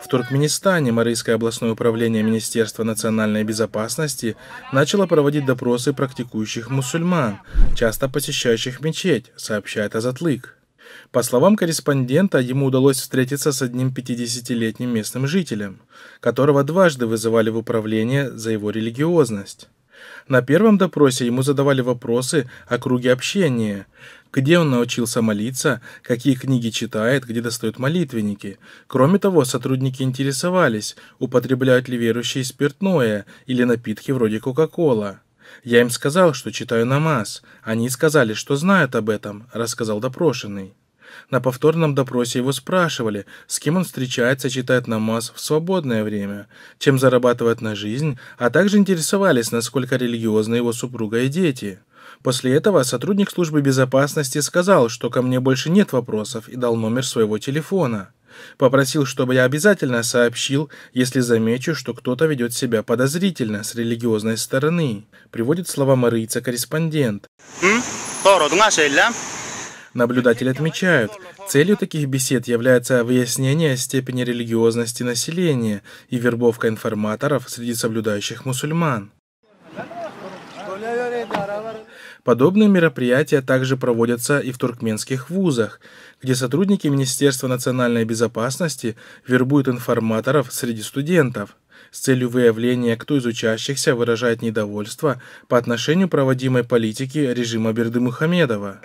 В Туркменистане Марийское областное управление Министерства национальной безопасности начало проводить допросы практикующих мусульман, часто посещающих мечеть, сообщает Азатлык. По словам корреспондента, ему удалось встретиться с одним 50-летним местным жителем, которого дважды вызывали в управление за его религиозность. На первом допросе ему задавали вопросы о круге общения, где он научился молиться, какие книги читает, где достают молитвенники. Кроме того, сотрудники интересовались, употребляют ли верующие спиртное или напитки вроде Кока-Кола. Я им сказал, что читаю намаз. Они сказали, что знают об этом, рассказал допрошенный. На повторном допросе его спрашивали, с кем он встречается, читает намаз в свободное время, чем зарабатывает на жизнь, а также интересовались, насколько религиозны его супруга и дети. После этого сотрудник службы безопасности сказал, что ко мне больше нет вопросов и дал номер своего телефона. Попросил, чтобы я обязательно сообщил, если замечу, что кто-то ведет себя подозрительно с религиозной стороны. Приводит слова марийца корреспондент. Наблюдатели отмечают, целью таких бесед является выяснение степени религиозности населения и вербовка информаторов среди соблюдающих мусульман. Подобные мероприятия также проводятся и в туркменских вузах, где сотрудники Министерства национальной безопасности вербуют информаторов среди студентов с целью выявления, кто из учащихся выражает недовольство по отношению проводимой политики режима Берды Мухамедова.